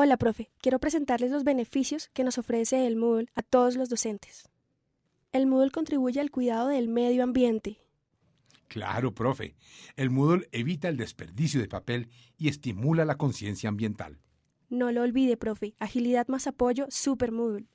Hola, profe. Quiero presentarles los beneficios que nos ofrece el Moodle a todos los docentes. El Moodle contribuye al cuidado del medio ambiente. Claro, profe. El Moodle evita el desperdicio de papel y estimula la conciencia ambiental. No lo olvide, profe. Agilidad más apoyo, Super Moodle.